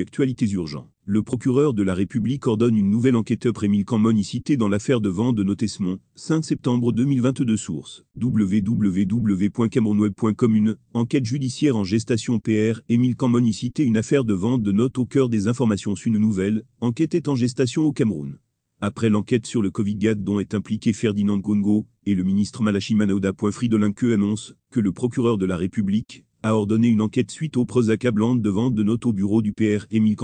actualités urgents. Le procureur de la République ordonne une nouvelle enquête après Émile Camoni cité dans l'affaire de vente de Notesmont, 5 septembre 2022 source, www.cameroonweb.com Une enquête judiciaire en gestation PR, Emile Camoni cité une affaire de vente de notes au cœur des informations une nouvelle, enquête est en gestation au Cameroun. Après l'enquête sur le covid dont est impliqué Ferdinand Gongo, et le ministre Malachi Manauda. Fridolin annonce que le procureur de la République, a ordonné une enquête suite aux preuves accablantes de vente de notes au bureau du PR Émile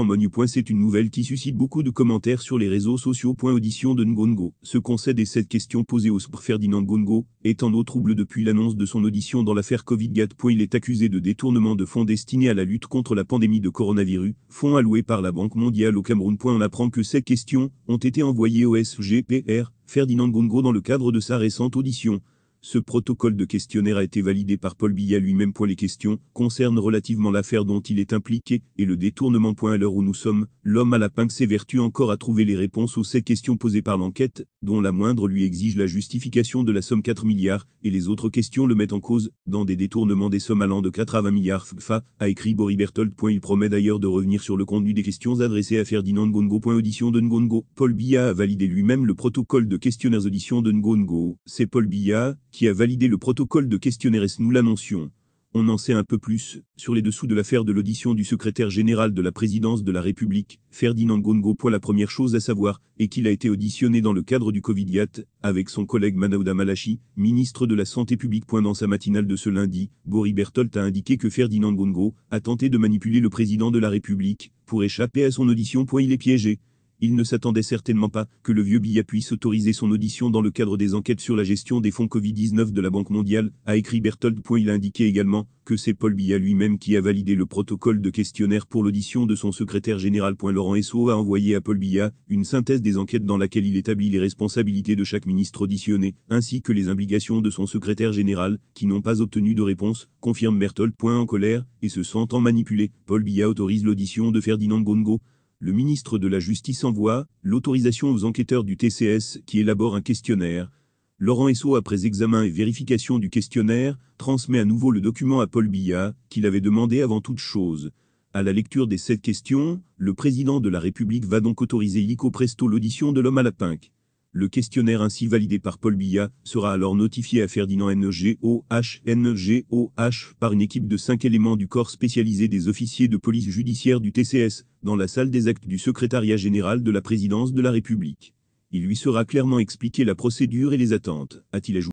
C'est une nouvelle qui suscite beaucoup de commentaires sur les réseaux sociaux. Audition de Ngongo. Ce concède et cette question posée au SPR Ferdinand Ngongo est en eau trouble depuis l'annonce de son audition dans l'affaire Covid-GAT. Il est accusé de détournement de fonds destinés à la lutte contre la pandémie de coronavirus, fonds alloués par la Banque mondiale au Cameroun. On apprend que ces questions ont été envoyées au SGPR Ferdinand Ngongo dans le cadre de sa récente audition. Ce protocole de questionnaire a été validé par Paul Biya lui-même. Les questions concernent relativement l'affaire dont il est impliqué et le détournement. À l'heure où nous sommes, l'homme à la pince s'évertue encore à trouver les réponses aux sept questions posées par l'enquête, dont la moindre lui exige la justification de la somme 4 milliards, et les autres questions le mettent en cause, dans des détournements des sommes allant de 4 à 20 milliards a écrit Boris Berthold. Il promet d'ailleurs de revenir sur le contenu des questions adressées à Ferdinand Ngongo. Audition de Ngongo. Paul Biya a validé lui-même le protocole de questionnaires audition de Ngongo. C'est Paul Biya qui a validé le protocole de questionnaire nous l'annoncions. On en sait un peu plus sur les dessous de l'affaire de l'audition du secrétaire général de la présidence de la République, Ferdinand Gongo. Point la première chose à savoir est qu'il a été auditionné dans le cadre du Covidiat avec son collègue Manauda Malachi, ministre de la Santé publique. Dans sa matinale de ce lundi, Boris Bertolt a indiqué que Ferdinand Gongo a tenté de manipuler le président de la République pour échapper à son audition. Il est piégé. Il ne s'attendait certainement pas que le vieux Billa puisse autoriser son audition dans le cadre des enquêtes sur la gestion des fonds Covid-19 de la Banque mondiale, a écrit Berthold. Il a indiqué également que c'est Paul Billa lui-même qui a validé le protocole de questionnaire pour l'audition de son secrétaire général. Laurent Esso a envoyé à Paul Billa une synthèse des enquêtes dans laquelle il établit les responsabilités de chaque ministre auditionné, ainsi que les obligations de son secrétaire général, qui n'ont pas obtenu de réponse, confirme Berthold. En colère, et se sentant manipulé, Paul Billa autorise l'audition de Ferdinand Gongo, le ministre de la Justice envoie l'autorisation aux enquêteurs du TCS qui élaborent un questionnaire. Laurent Esso, après examen et vérification du questionnaire, transmet à nouveau le document à Paul Biya, qu'il avait demandé avant toute chose. À la lecture des sept questions, le président de la République va donc autoriser l'ICO Presto l'audition de l'homme à la pinque. Le questionnaire ainsi validé par Paul Biya sera alors notifié à Ferdinand NGOH, NGOH par une équipe de cinq éléments du corps spécialisé des officiers de police judiciaire du TCS, dans la salle des actes du secrétariat général de la présidence de la République. Il lui sera clairement expliqué la procédure et les attentes, a-t-il ajouté.